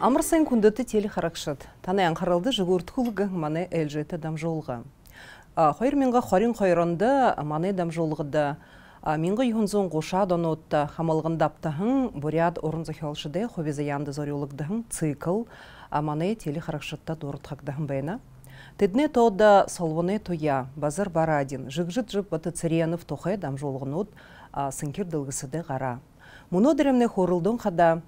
Амырсайын күндіті тел қарақшыд. Таны қаралды жүгірт күлгің маны әлжеті дамжолғы. Хойыр менға хорин хойронды маны дамжолғыды. Менгі юнзон қоша донотта қамалғындаптығын бұриад орын захиалшыды хобезі янды зориолығдығын цикл маны тел қарақшыдта дорытқақдығын байна. Тедіне тода солвоне тоя, базар барадин, жыгжыт жып баты циренов тохай дамжолғынот сынкер дылғысыды ғара. Мұно дірімне хорылдың қада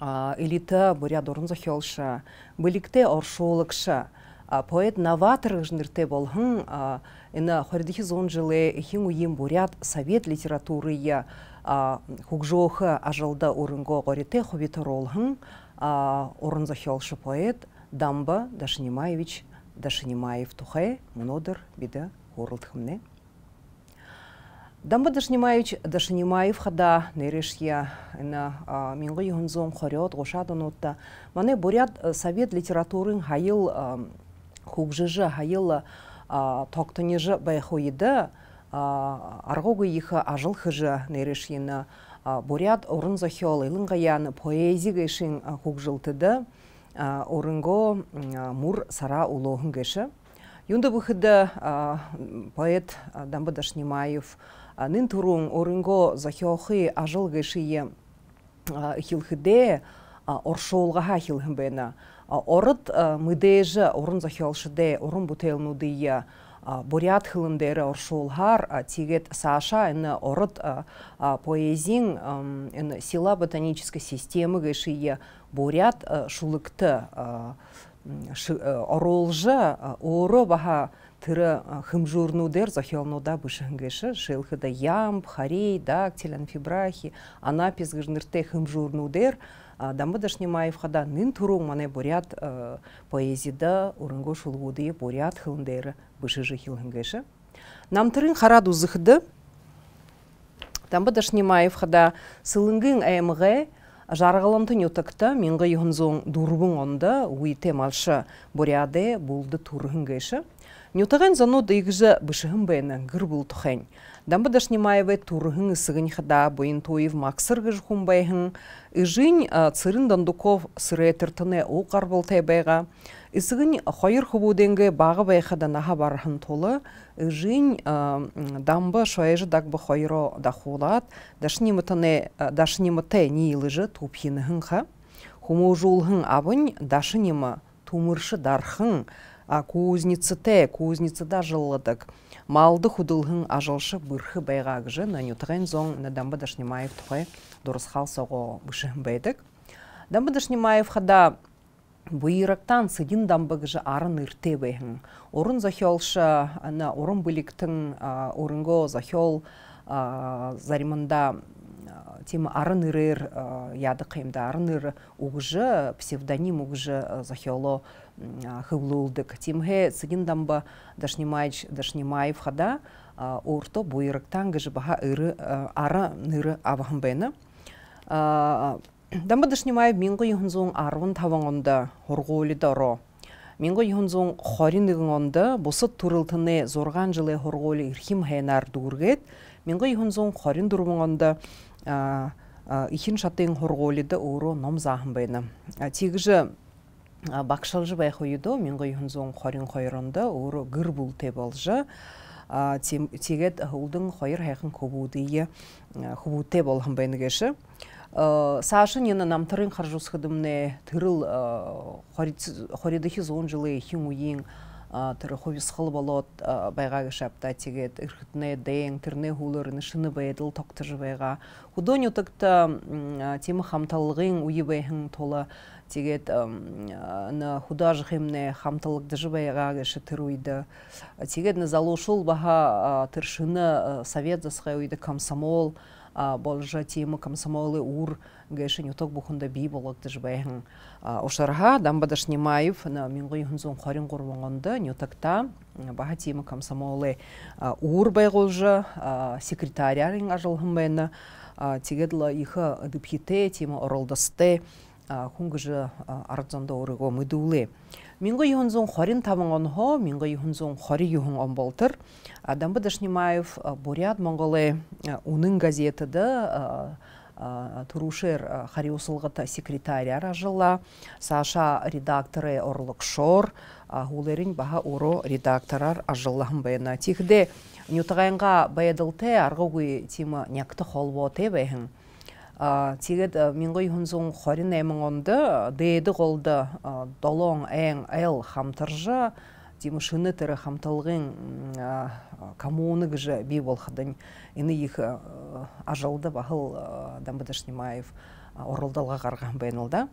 элита буря дорунзо хелша быликте оршолықша. поэт новатор жнырте болғын ина хөрдіхі зон жылы хин уйым бурят совет литературы я хугжоха ажылда урынго горите хубитор олғын, орынзо хелша поэт дамба дашнимаевич дашнимаев тухай мнодыр біді хорылдхымне Дамбы дашнимаевич дашнимаев хада нерешья на мингы юнзон хорет гошадонутта. Мане бурят э, совет литературын хайыл хугжижа хайыл токтонежа байхуида аргогы иха ажыл хыжа нерешьина бурят орын захел илынгаяны поэзига ишин хугжилтыда орынго мур сара улоһын геше. Юнда выхода поэт Дамбы Дашнимаев нын турун орынго захиохи ажылгы шие хилхиде оршоулгаха хилхимбена орыт мыдежа орын захиолшиде орын бутелнудыя бурят хылымдері оршулхар тигет саша эны орыт поэзин села ботанической системы гышие бурят шулыкты э, оролжы оры баха тыры хымжурнудер захиолнуда бышынгышы шылхыда ямб харей дактиль фибрахи анапис гыжнырте хымжурнудер дамбыдаш немаевхада нын туру мане бурят поэзида урынго шулгуды бурят хылндеры бышыжы Нам намтырын хараду зыхды дамбыдаш немаевхада сылынгын эмгэ жарғыланты нютыкты менгі юхынзоң дурбың онды уйте малшы буряде болды турғын Нютаген зану дайгжа бышығын бәйнан гір бұл тұхән. Дамбы дашнемаевы турығын ұсығын хада бойын тойыв мақсыр гыжғын байғын, ұжын цырын дандуков сыры әтіртіні оу қарбылтай байға, ысығын хойыр хубуденгі бағы байқада наға барғын толы, ұжын дамбы шуайжы дагбы хойыро дақулат, дашнемытай нейлі жы тупхинығын ха, хуму жулғын абын дашынема тумыршы дархын, кузница те, кузница да жылыдық. Малды худылғын ажылшы бұрхы байгағыжы, нәнютіғен зоң нәдамбы Дашнимаев тұғай дұрысқал соғу бүшін байдык Дамбы Дашнимаев хада бұйырақтан сыдин арын үрте байгын Орын захиолшы, орын бүліктің орынғы захиол заримында тема арын ирер э, яды кыйымда арын ыр угжы псевдоним угжы э, захиоло хыулуулдык тимге дамба дашнимайч дашнимаев хада э, орто буйрыктан гыжы баха ыры ары ныры авахмбена дамба дашнимаев минго юнзун арвын тавонгонда хоргули доро Минго юнзун хоринигонда бусыт турылтыны зорған жылы хоргули ирхим хенар дүргет Минго юнзун хорин дурмонгонда ихин шатын хорголиды уру номзаһын байна. Тигже бакшалжы байху хойду мен гойхун зон хорин хойронда ору гыр бул те болжы. Тигет улдың хойр хайхын кобудые хубуте болһын байна Сашын ені намтырын қаржу қыдымне түріл хоридыхи зон жылы хин уйын тұры хобис қыл болот байға шапта тигет ирхтне дейін тирне хулырны үшіні бедил токтыр байга худоню тыкта темі қамталығын ұйы тола толы на худаж хемне хамталык дыжы байга түр ұйды. Тегет на баға баха совет засхай ұйды комсомол болжа тема комсомолы ур гэшин уток бухунда би болок дежбэхэн ошарха дамбадаш немаев на мингой хунзон хорин гурвонгонда нютакта баха тема комсомолы ур байголжа секретарярин ажылхымбэна тигедла иха дыпхите тема оролдасте хунгыжы арзонда орыго мыдулы хорин тамыңонхо минго хунзун хори юхун он болтыр дамбы дашнимаев бурят монголы унын да турушер хариусылғыта секретарь ажылла, саша редакторы орлык шор гулерин баха уро редакторар ажыллаһын байна. тихде нютагайынга баядылте аргыгуй тима някты холбо ғой мингой қорин хорин эмонгонды э, дейді қолды э, долон әл қамтыржы хамтыржы тимышыны тірі хамталғын э, коммуны күжі бей болғыдың ины их ажалды бағыл Дамбыды немаев орылдалға қарған бәйнылда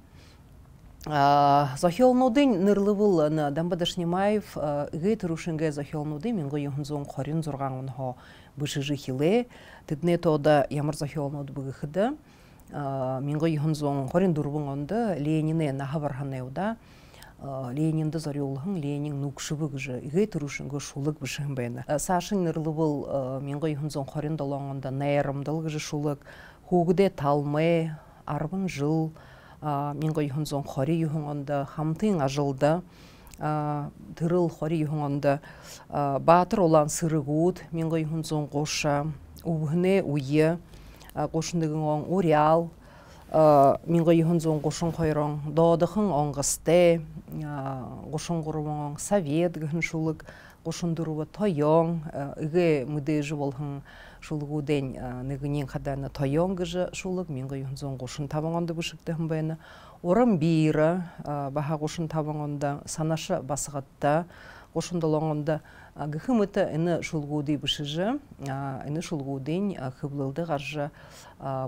Зохелнудын нырлывыл дамбыдыш немаев ғы тұрушынғы зохелнуды мингой хунзун хорин зурған хо бышыжы тидне тода ямырзахи олмод бүгіхіді минғы ихын зоң хорин дурбун онда ленине наха барханеуда ленинді зорюлхын ленин нукшыбы гыжы игей турушын гы шулык бышын байна сашын нырлы был минғы ихын зоң хорин долоңонда наярымдыл гыжы шулык хугде талмы арбын жыл минғы ихын зоң хори юхыңонда хамтын ажылды тырыл хори юхыңонда батыр олан сырыгуд минғы ихын зоң гоша угыны уйы э, кошундыгын оң урял э, минго юхунзон кошун койрон доодыхын оңгысты э, кошун курумоң оң совет гын шулык кошундурува тойоң ыгы мыдыжы болхын шулугу ден ныгынин хаданы тойоң гыжы шулык минго юхунзон кошун табоңонды бышыктыхын бэна орын бейірі баға қошын табыңында санашы басығатта қошындылоңында гхмыта ины шулгуды бышыжы әні шулгудын хыблылды қаржы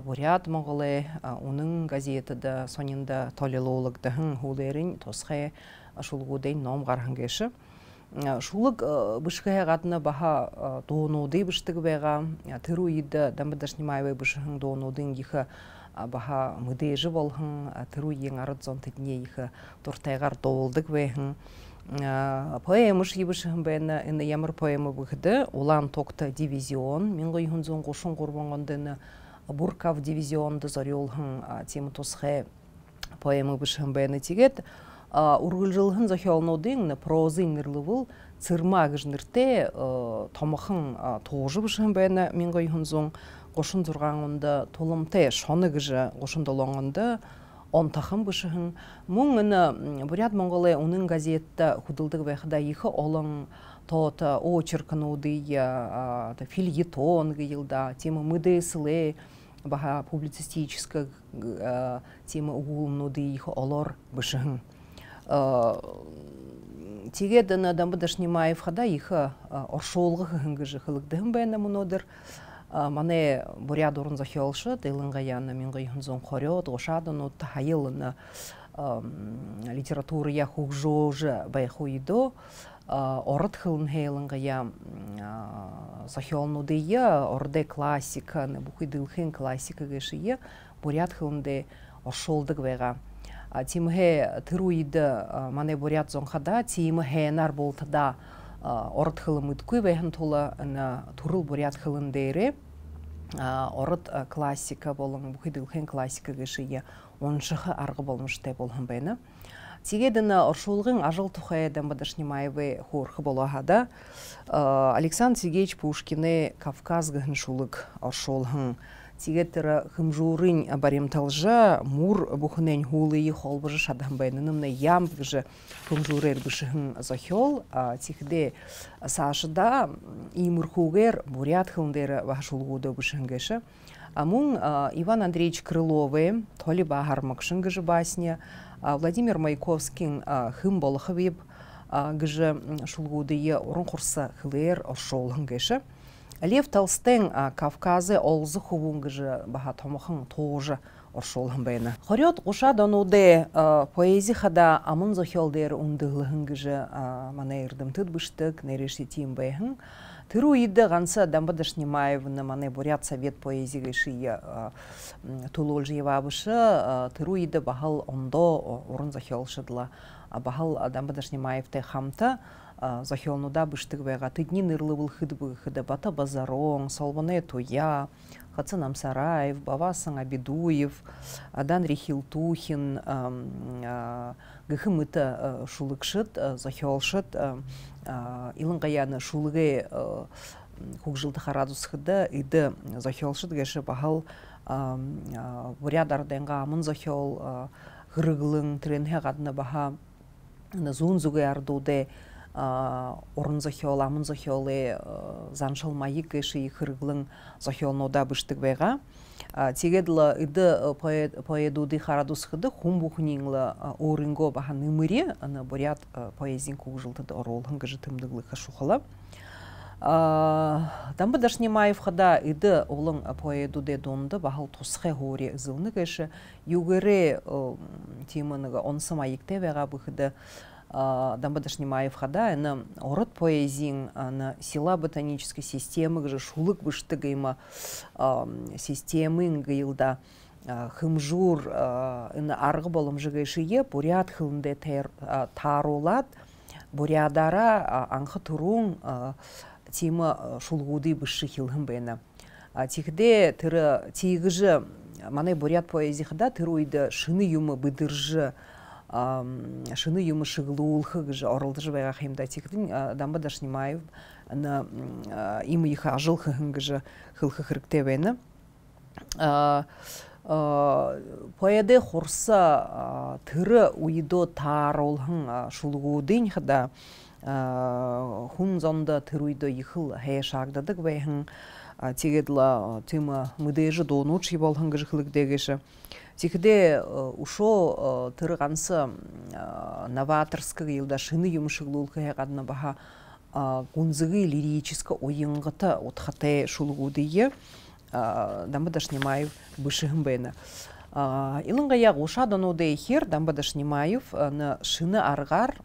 бурят мұғылы, оның газетада сонында толилуулыгдыхын ғулерін тосқай шулгудын ном қархангеші шулык бышкая гатна баға донуды быштыгбайга тыру ида дамбадашнимаевай бышыхын донудын гиха баха мыдежи болһын тыру еңар зон тетне ихе туртайгар доволдык бэхын поэма шибышын бэна ына ямар поэма быхды улан токта дивизион мен гойхун зон құшын курбонгондыны «Бұркав дивизионды зорюлхын тема тосхэ поэма бышын бэна жылғын ургылжылхын захиолнодын прозы бұл цырма гыжнырте томахын тоожы бышын бэна мен гойхун зон қошын зұрғаңынды гошун шоны толумтай қошын гошундолоңонда он тахым бышыһын муң ыны бурят монголы унын газетта худылдык вехда ихы олон тота очеркын удыя э, фильетон мүді сылы баға публицистическі э, темі ұғылын угулнуды екі олар бышыһын э, теге дана дамбыдаш екі ихы ғынғы жықылық хылык дыһын бэна мунодыр мане буряд орын захиолшы тылынга яны минга юнзон хорё дошадыну тахайылына литература я уже байхуидо орыт хылын хейлынга я орде классика не бухидылхын классика е, бурят хылынде ошолдык байга тимхе тыруиды мане бурят зонхада тимхе нар болтыда орыт хылым ыткуй бәйхін тула тұрыл буряд бурят хылын дейре орот классика болон бухидылхен классика е оншығы арғы болмыштай болған бәйна. Тегедіні ұршылғын ажыл тұхаядан бадышнемайвы хорқы болағада. Александр Сергеевич Пушкины Кавказ ғын шулық тиге тыра хымжурын барем талжа мур бухнен хулы холбыжы шадам байнынымна ям же хымжурер бышын захел тихде сашда и мурхугер бурят хылдер вашулгуда а амун иван андреевич крыловы толи багармакшын гыжы басня владимир майковскин хым болхыбып гыжы шулгудые орын курса хылер ошолын Лев Толстен Кавказы олзы хубунгыжы ба хомохын тоғжы оршолын бәйна. Хорет ұша дануды поэзі хада амын зохелдер ұндығылығынгыжы мана ердім тұд бұштық, нәреші тиім байын. Тыру иді ғанса дамбадыш Немаевыны бұрят совет поэзии греши тулул жевабышы, тыру иді бағал ондо орын захелшыдла. Бағал дамбадыш Немаевты хамта, захионуда быштыгбайга тыдни нырлыбыл хыдбы бата базарон солбоне тоя хацанам Сараев, бавасан абидуев адан рихилтухин гыхымыта шулыкшыт захиолшыт илынгаяны шулыгы хугжилты харадус хыда иды захиолшыт гэши бахал бурядарданга амын захиол гырыглың тренхе гадны баха зуун зугэ ардуде орын зохиол амын зохиолы заншылма икыши ихырглын зохиолнода быштык бэйга тегедла ыды поэдуды харадусхыды хумбухнингла орынго бахан ымыри аны бурят поэзин кугжылтыды оролхын гыжытымдыглыха шухала Дамбы Дашнимаев хада иды олың де донды бағал тусхе хори югере кэші югыры темыныға онсыма ектебеға бұхыды дамбадаш ана орот поэзин, ана села ботанической системы, гже шулык быштыгайма системы гайлда хымжур ына арғы болым жыгайшие бурят хылынде тарулат, бурядара аңхы турун тима шулгуды бышы хилхым бэна. Тихде тыры жы манай бурят поэзихда тыру шыны юмы быдыржы, шыны юмышыгылы ұлқы ғыжы орылды жыбайға қиымда тикдин дамба дашнимаев на имы их ажыл хынгы же хылхы хырктебени поэде хорса тыры уйдо таролхын шулгудын хда хун зонда тыруйдо ихыл шағдадық бәйхін тегеділа тыма мыдежи донуч ғыжы гыжхылык дегеші Тихде ушо тұрғансы новаторскы йылдашыны юмшык лулкая гадна баха гунзыгы лирическа ойынгыта отхате шулугудые дамбы дашнимаев бышыгымбена. Илынга яг уша донуды хер дамбы дашнимаев на шыны аргар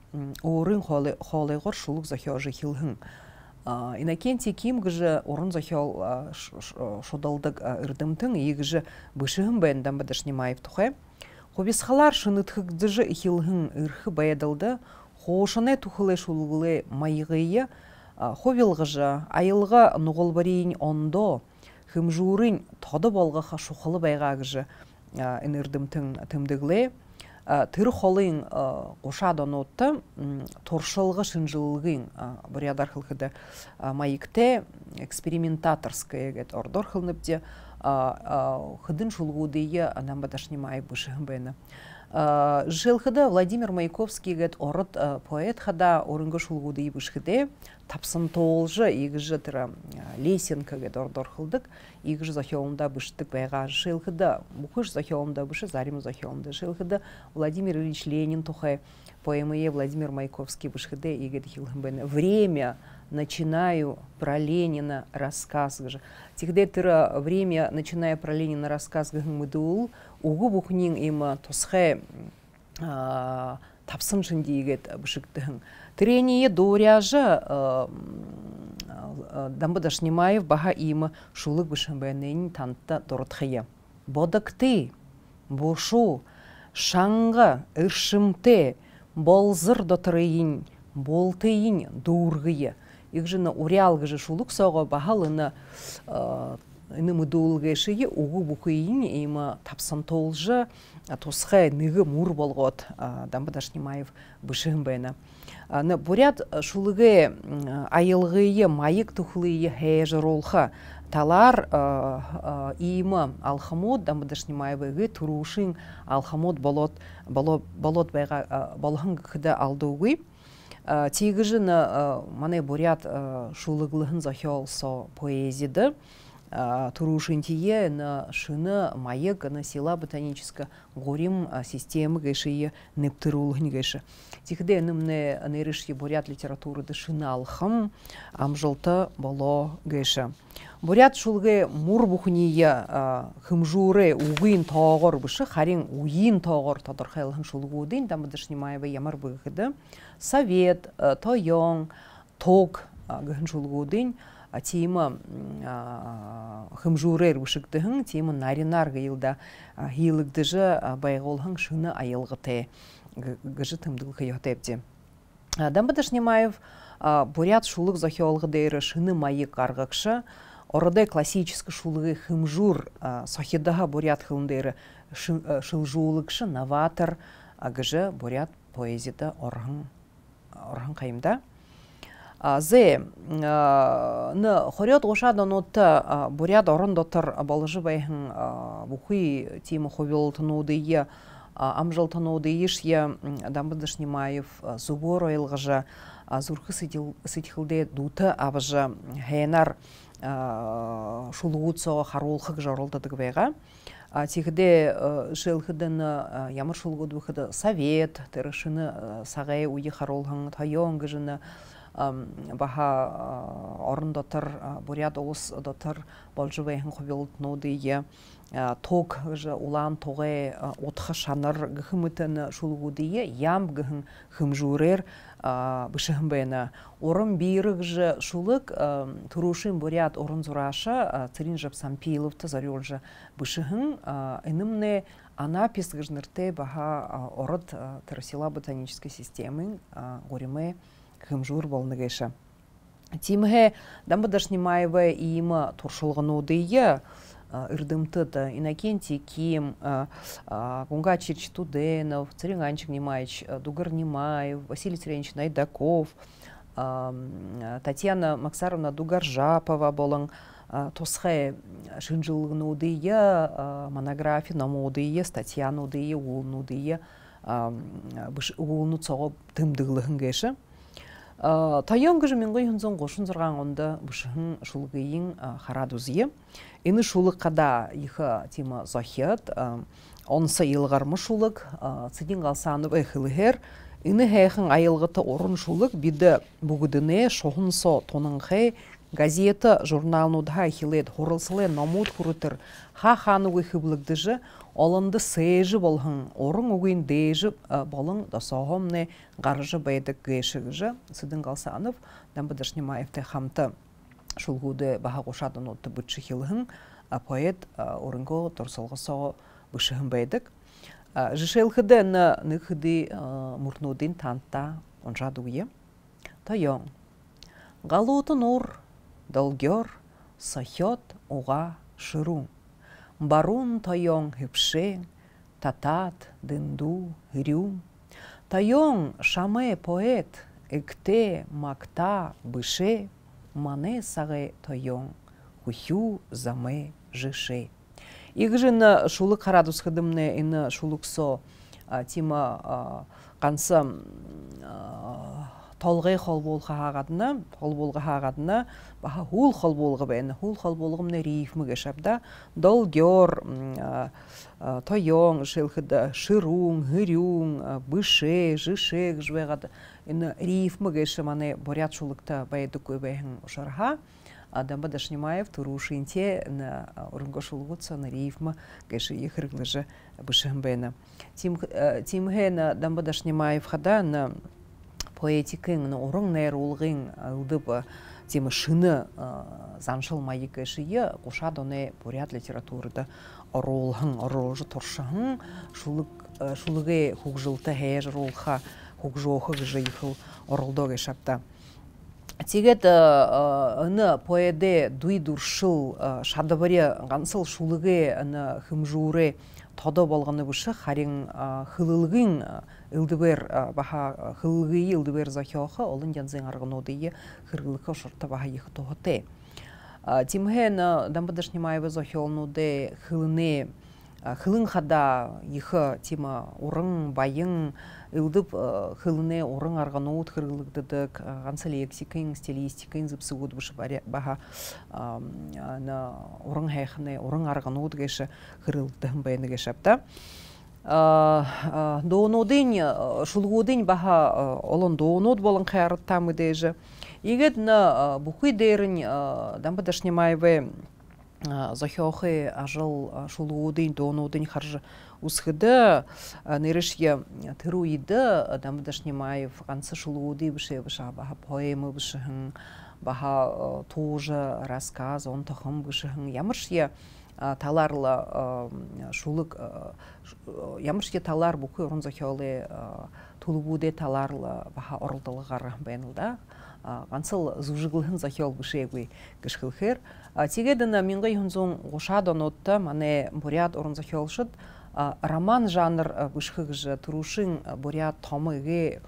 орын холы холы гор шулук захёжы инокентий ким жы орын зохел шодалдық ырдымтын егі жы бұшығын бәнден немаев тұхай. Хобисхалар шынытхықды жы ихилғын ұрхы баядылды, хоошынай тухылы шулғылы майғыйы, ховилғы айылғы ондо, хымжуурын тоды болғыға шуқылы байғағы жы ұрдымтың Э, тыр холын қоша э, донотты торшылғы шынжылығын э, бурядар хылхыды маикте экспериментаторская ордор хылныпте хыдын жулгудые анам бадашнимай бышыгын бэна. Жылхыда Владимир Маяковский гэт орыт поэт хада орынгы шулгуды ибышхыде тапсын тоолжы игжы тыра лесенка гэт ордор хылдык игжы захёлында быштык байга жылхыда бухыш захёлында бышы зарим захёлында жылхыда Владимир Ильич Ленин тухай поэмые Владимир Маяковский бышхыде игэт хилхын бэна время начинаю про Ленина рассказ. Тихдетера время, начиная про Ленина рассказ Гмдул, угу бухнин им э, тосхе тапсыншын дейгет э, бышыктың. Трение доряжы э, дамбыда шнимаев баға имы шулык бышынбэнэнин танытта дорытхыя. Бодыкты, бушу, шаңғы, ыршымте, болзыр дотырыйын, болтыйын, дуыргыя игжина бахал шулуксого бахалына ыны э, мыдуулгешиги угу букуин има тапсан толжы э, тусхай ныгы мур болгот э, дамбадаш немаев бышыгын байна. Ана бурят шулыгы айылгые майык тухлые хэжы ролха талар има алхамот дамбадаш немаевыгы турушин алхамод болот болот байга болган кыда алдуугы Э, тегіжіні э, мане бурят э, шулығылығын захиол со поэзиді турушинтие на шины маек на села ботаническа горим системы гайшие нептырулыгни гайши. Тихде нымне нерыши бурят литературы дышина алхам амжылты боло гайши. Бурят шулге мур бухния хымжуре угын тоогор бұшы харин уйын тоогор тодырхайлын шулгу дын дамы дышнимаева ямар Совет, тоён, ток гын хымжурер хымжуырер ушыктыһың тема наринар гыйылда хиылыгдыжы байголһың шыны айылгыты гыжы тымдыл хыйотепди дамбыды Немаев бурят шулық зохиолгы дейры шыны майы қарғықшы, орыдай классический шулығы хымжур сохидаға бурят хылындайры шылжуылықшы, новатор агыжы бурят поэзида орхан орхан зы ны хорет гоша донотта бурят орын дотыр балыжы байхын бухи тимы ховил тынудые амжыл еш е дамбыдыш немаев зубор ойлгыжа зурхы сытихылде дуты абыжы хәйнар шулуутсо харулхык жорылдыдык байга тигде э, шылхыдын ямыр шулгудвыхыды совет тырышыны э, сагай уйы харулхын тайонгыжыны баха орын дотыр бурят олус дотыр болжыбайын хубилд нудые ток же улан тоге отха шанар гхымытын шулгудие ям гхым хымжурер бышымбена орын бирык же шулык турушин бурят орын зураша цирин жапсан пиловты зарюл же бышыхын энимне анапис гыжнырте баға орот тарасила ботанической системы гориме хымжур болны кеше. Тимге дамбадаш Немаева им э, туршылғын дейе, ырдымты э, да э, Иннокентий Ким, Туденов, Царинганчик Немаевич, Дугар Немаев, Василий Царенич Найдаков, Татьяна Максаровна Дугаржапова болың, тосхе шынжылығыну монография наму дейе, статьяну дейе, улну дейе, улну Э, тайон кыжымынғы юнзон гошун зорған онды бушын шулгыйын э, харадузы ины шулык када иха тима зохет э, онса илгармы шулык цидин галсанып эхилгер ины хехин айылгыты орын шулык биде бугудыне шохунсо тонынхе Газета журналнудха хилет хорылсылы намуд хурытыр. Ха хануғы хыблыгдыжы олынды сэжі болғын, орын угын дэжі э, болын да соғымны ғаржы бэдік гэшігіжі. Сыдын қалсанып, дам бадышнима әфті хамты шулгуды баға қошадын отты бұтшы хилғын, э, поэт э, орынғы тұрсылғы соғы бұшығын бэдік. на ныхыды мұрнудын танта онжадуы. Тайон. Галуты нұр долгер сохет уға шыру. Барун тайон хыпшен, татат дынду рю. Тойон шаме поэт, икте макта быше, мане сағы тайон, хухю заме жеше. Их же на шулы карадус хадымне тима канса Толғай қол болға ағадына, қол болға ағадына, баға ғул қол болғы бен ғул қол болгым не риф мы гешапда дол тойон, жылғыда, шырун, ғырюн, жишек жвегад ин риф мы бұрят шулықта шулыкта көй бәйін ұшарға, адамба дашнимаев турушинте на урнгошулгутса на рифма кэши ихрыглыжа бышэмбена тим э, дамба дашнимаев хада на поэтикың орын нейрулгың ылдып темы шыны заншыл майык шие куша доне бурят литературада оролхын оролжы торшан шулык шулыгы хугжилта хеж рулха хугжохы гжихыл оролдоге шапта Тегет ыны поэде дуй дуршыл шадабаре гансыл шулыгы ыны хымжуры тодо болғаны бушы харин хылылгын ылдыбер баха хылылгы ылдыбер захёха олын янзын аргынодыйы хыргылыкы шорта баха их тохоте тимхен дамбадыш Немаевы захёлнуде хылыны хылын хада ихы тима урын байың ылдып э, хылыне орын арғаноут хырылдыдык э, анса лексикин стилистикин зыпсыгут буш баха на орын хайхне орын арғаноут геше хырылдыхын байны гешапта э, доонодын шулгудын баха олон доонод болон болын деже игет на бухы дерин дамбы дашнемаеве зохёхы ажыл шулгудын доонодын харжы усхыды э, нерышье тыруиды э, дамдашнимаев анцы шылууды быше быша баха поэмы бышыһын баха э, тоже рассказ он тохым бышыһын ямыршье таларлы шулык ямыршье талар буку орунзахёлы тулубуде таларлы баха орылдылыгар бэнылда ансыл зужыгылын захел гышегуй гышхылхер тигедіні мингі юнзун ғушадон отты мане бурят орын захелшыд роман жанр вышхыгжы турушын буря томыге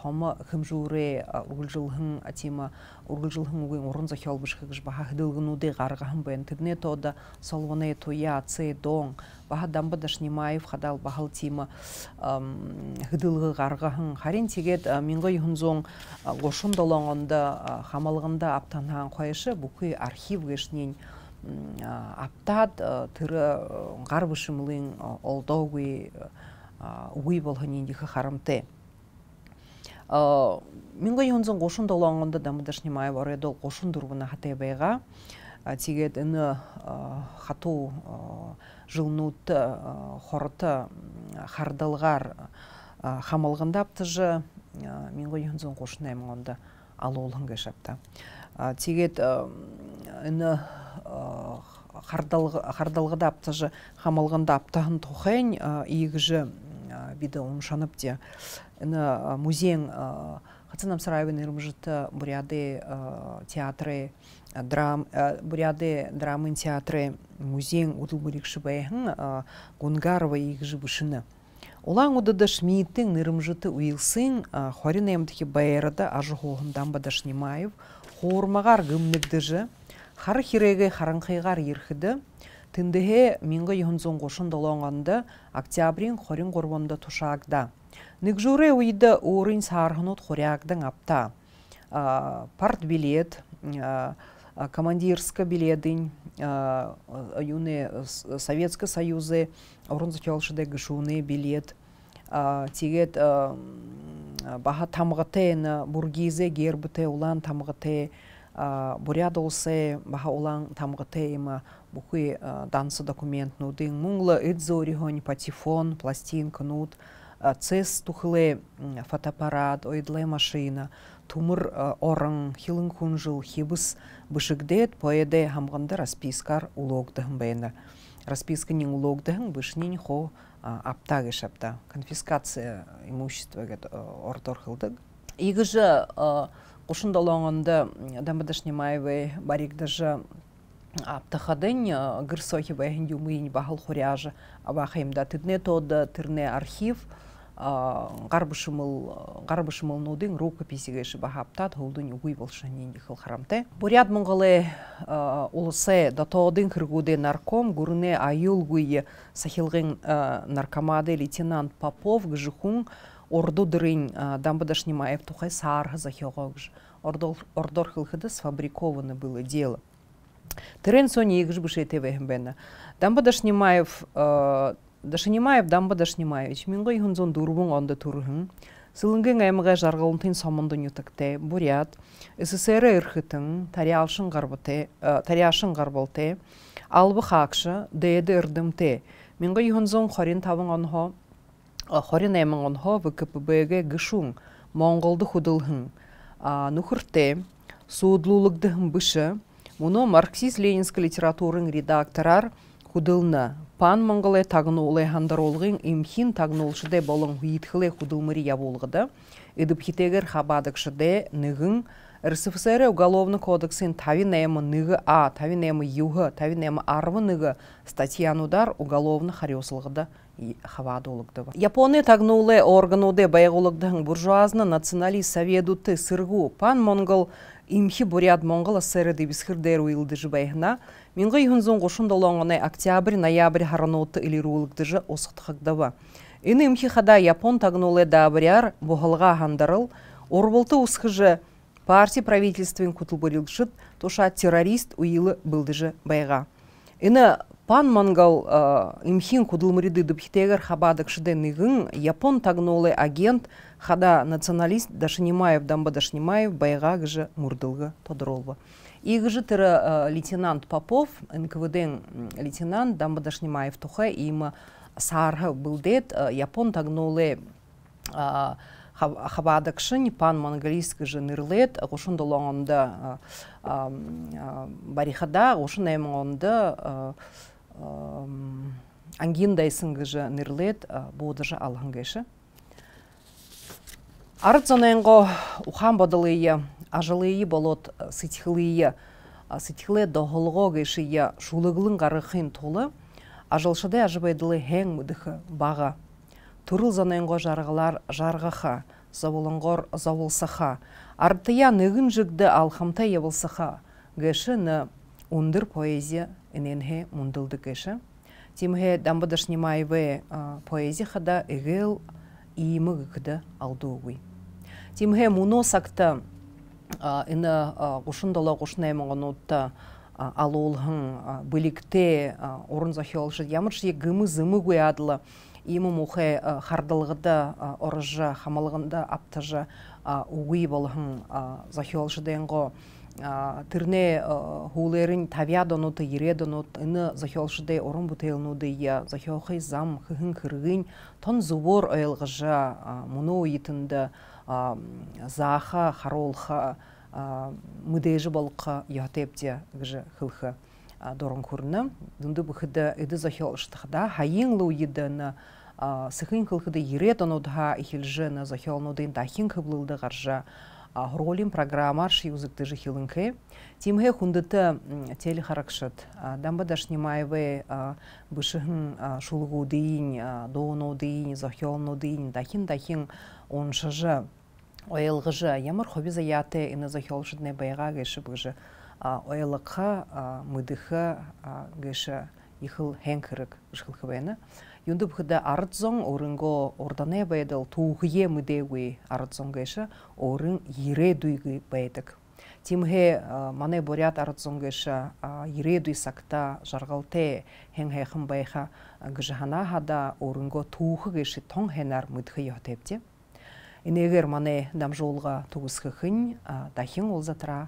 тома хымжуре ургылжилхын тема ургылжилхын угын орын захел баға баха үдей гаргахын бен тыдне тода солуыны тоя це дон баға дамбы дашнимаев хадал бахал тема хдылгы гаргахын харин тигет минго юнзон ғошын долонгонда хамалғында аптанған койшы букы архив гешнин аптад э, тыры э, гар бышымлын э, олдогуи уи болған ендихи харамты минго юнзун кошун долоңонда дамыдаш немай бар эдол кошун дурбуна хатебайга тигет ыны хату жылнут хорыты хардылгар хамалгындап тыжы минго юнзун кошунаймонда алуулын кешапта тигет ыны Э, хардалгыда аптажы хамалғанда аптаһын тухайн э, ийгже э, биде уншанып те ны музейн хацынам сараевин жұты буряды театры драм буряды драмын театры музейн удыл бурикши бэйхын гунгарова ийгже бушыны Улан удада шмииттің нырымжыты уилсын хорин эмдіхи бэйрада ажы холғындан бадаш немаев хар хиреге харанхайгар ерхіді тындыхе мингі юнзон қошын долоңанды октябрин хорин қорвамды тушагда нигжуре уйды урын сархынут хорягдың апта парт билет командирска биледын юны Советска союзы орынзыкелшыды гышуны билет тегет баха тамғыте бургизе гербіте улан тамғыте бурят олсе баха улан тамгыты дансы документ мұңлы муңлы идзорихонь патифон, пластинка нут цес тухылы фотоаппарат ойдлы машина тумыр орын хилын хибыс бышыгдет поэде хамганда распискар улогдыхын бэйна расписканин улогдыхын бұшынен хо аптагы шапта конфискация имущества э, ордорхылдык кушун долоңонда дамыдыш немаевы барик даже аптахадын э, гырсохи бэхин юмыйни бахал хуряжы абахаимда тыдне тода тырне архив гарбышымыл гарбышымыл нудын рукописиге ши бахаптат холдын уй болшанин дихыл харамте бурят монгалы э, улысы датодын кыргуды нарком гурне аюлгуй сахилгын э, наркомады лейтенант попов гжихун орду дрынь дамбадаш немаев тухай сарха захиогогж. ордор хылхыда сфабриковано было дело Тырын сони игж быше тевехбена дамбадаш немаев дашнимаев дамбадаш немаевич мингой хунзон дурбун онда турхын Сылынгын аймага жаргалынтын самындын ютакте бурят ссср ырхытын тариалшын гарбыте тариашын гарбалте албы хакшы дээде ырдымте мингой хорин тавын онхо хорин эмэн онхо ВКПБГ гышун монголды худылхын нухырте суудлуулыгдыхын бышы муно марксист ленинский литературын редакторар худылна пан монголы тагынулы хандаролгын имхин тагнулшыде болын хуитхыле худылмыри ябулгыда ыдыпхитегер хабадыкшыде ныгын РСФСР Уголовный кодексин тавинема ныгы А, тавинема Юғы, тавинема Арвы ныгы статьянудар уголовны хавады улыгды. Япония тагнулы органуды байғулыгдың буржуазны националист советуты сыргу пан монгол имхи бурят монгол ассері дебисхирдеру илдыжы байхна, минғы октябрь-ноябрь харануты илирулыгдыжы осықтықдыва. Ины имхи хада япон тагнулы дабряр бұғылға ғандарыл, орбылты жы партия правительствен кутулборилшыт тоша террорист уилы былдыжы байға. Ина пан мангал имхин кудылмыриды дыпхитегер хабадык шыден япон тагнолы агент хада националист Дашнимаев дамба Дашнимаев байга гыжы мурдылгы тодоролбы. Игжи тыры лейтенант Попов, НКВД лейтенант дамба Дашнимаев тухе има сарғы япон тагнолы агент хабадакшын пан монголийский же нырлет ошондо лоңомда барихада ошондай моңомда ангиндайсынгы же нырлет боодажа алангайшы арцоненго ухан бодылые ажылые болот сытхле сытихле доголго гышия шулыглын гарыхын толы ажылшыдай ажыбайдылы хең мыдыхы бага турылзаненго жарғылар жарғыха, завулыңғор завулсыха, артыя нүгін жүгді алхамта ебылсыха, гэшіні ұндыр поэзия эненге мундылды гэші. Тимге дамбыдыш немайвы поэзия хада үгіл иімі гікді алды ғой. Тимге муно сакта ины құшындала құшынаймыңғынутта алуылғың білікте орын захиолшы ямыршы егімі зымы иму мухе э, хардылгыда э, орыжы хамалыгында аптажы э, уи болхын захиолжы тирне хулерин захиолшыдей орын бутейлнуды я захиохи зам хыхын тон зувор ойлгыжа муну заха харолха мүдежі болқа ятепте гжы хылхы дорон курны дунды бухыда ыды захиолштыхда хайын сыхын кылхыды йрет онудга ихилжена захелнудын тахин кыблылды гаржа Гролин программар шиузыкты же хилынке. Тимге хундыты теле харакшат. Дамба даш немаеве бышыгын шулгу дейін, доуну дейін, захелну дейін, дахин-дахин оншы же ойылғы же, ямар хобиза яты ины захелшыдне байға гэші бұгжы. Ойылыққа, мыдыққа гэші ихыл хэнкірік жхылхыбайны юнду бхыда ардзон орынго ордане байдал туғие мүдегуи арытзоң гэші орын ере дүйгі бэдэг. Тимге мане борят ардзон гэші ере дуй сакта жаргалте хэнгэ байха гэжхана хада орынго туғы гэші тон хэнар мүдхы йотепте. Инегер мане дамжолға туғысхы хын дахин олзатра